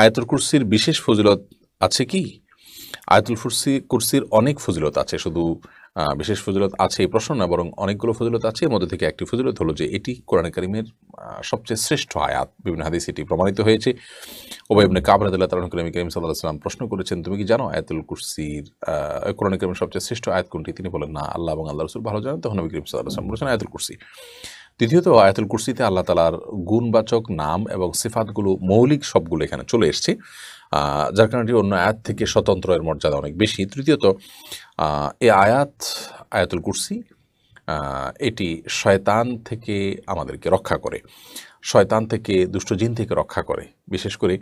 আয়াতুল কুরসির বিশেষ ফজিলত আছে কি আয়াতুল ফুরসি কুরসির অনেক ফজিলত আছে শুধু বিশেষ ফজিলত আছে এই প্রশ্ন না বরং অনেকগুলো ফজিলত আছে এর মধ্যে থেকে একটি ফজিলত হলো যে এটি কোরআন করিমের সবচেয়ে শ্রেষ্ঠ আয়াত বিভিন্ন হাদিস এটি প্রমাণিত হয়েছে ওবাইবনে কাবরাদুল্লাহ তালন করিম করিম সাল্লাহ সাল্লাম প্রশ্ন করেছেন তুমি কি জানো আয়াতুল কুরসির কোরআন করিমের সবচেয়ে শ্রেষ্ঠ আয়াত কোনটি তিনি বলেন না আল্লাহ এবং আল্লাহ রসুল ভালো জানেন তখন নবী করিম সাল্লাহ বলেছেন আয়াতুল কুরসি দ্বিতীয়ত আয়াতুল কুরসিতে আল্লাহ তালার গুণবাচক নাম এবং সিফাতগুলো মৌলিক সবগুলো এখানে চলে এসছে যার কারণে অন্য আয়াত থেকে স্বতন্ত্র এর মর্যাদা অনেক বেশি তৃতীয়ত এ আয়াত আয়াতুল কুরসি এটি শয়তান থেকে আমাদেরকে রক্ষা করে শয়তান থেকে দুষ্টজিন থেকে রক্ষা করে বিশেষ করে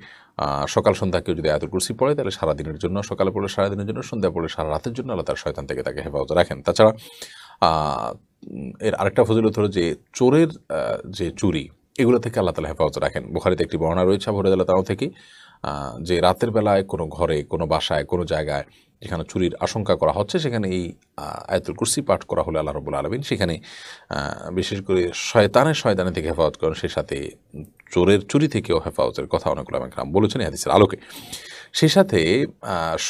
সকাল সন্ধ্যা কেউ যদি আয়াতুল কুরসি পড়ে তাহলে সারাদিনের জন্য সকালে পড়লে সারাদিনের জন্য সন্ধ্যা পড়লে সারা রাতের জন্য আল্লাহ তার শয়তান থেকে তাকে হেফাজত রাখেন তাছাড়া এর আরেকটা ফজিলত হলো যে চোরের যে চুরি এগুলো থেকে আল্লাহ তালা হেফাজত রাখেন বুখারিতে একটি বর্ণনা রয়েছে ভোরেদ আল্লাহ তাও থেকে যে রাতের বেলায় কোনো ঘরে কোনো বাসায় কোনো জায়গায় যেখানে চুরির আশঙ্কা করা হচ্ছে সেখানে এই আয়তুল কুর্সি পাঠ করা হলে আল্লাহ রবুল আলমিন সেখানে বিশেষ করে শয়তানের শয়তানে থেকে হেফাজত করেন সেই সাথে চোরের চুরি থেকেও হেফাজতের কথা অনেকগুলো আমাকে বলেছেন হাদিসের আলোকে সেই সাথে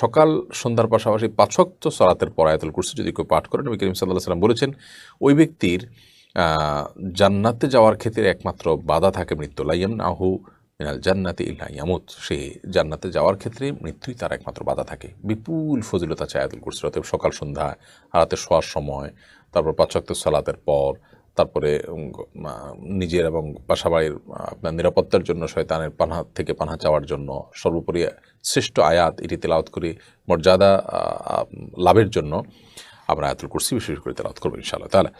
সকাল সন্ধ্যার পাশাপাশি পাঁচক্ত সলাতের পর করছে যদি কেউ পাঠ করেন নবী করিম সাল্লাহ সাল্লাম বলেছেন ওই ব্যক্তির জান্নাতে যাওয়ার ক্ষেত্রে একমাত্র বাধা থাকে মৃত্যু লাইয়াম নাহু মিনাল জান্নাতে ইল্লা ইয়ামুত সে জান্নাতে যাওয়ার ক্ষেত্রে মৃত্যুই তার একমাত্র বাধা থাকে বিপুল ফজিলতা আছে করছে অতএব সকাল সন্ধ্যা রাতে শোয়ার সময় তারপর পাঁচক্ত সলাতের পর তারপরে নিজের এবং পাশাবাড়ির আপনার নিরাপত্তার জন্য শয়তানের পানা থেকে পানা চাওয়ার জন্য সর্বোপরি শ্রেষ্ঠ আয়াত এটি তেলাওত করি মর্যাদা লাভের জন্য আমরা আয়াতুল কুরসি বিশেষ করে তেলাওত করবো ইনশাআল্লাহ তাহলে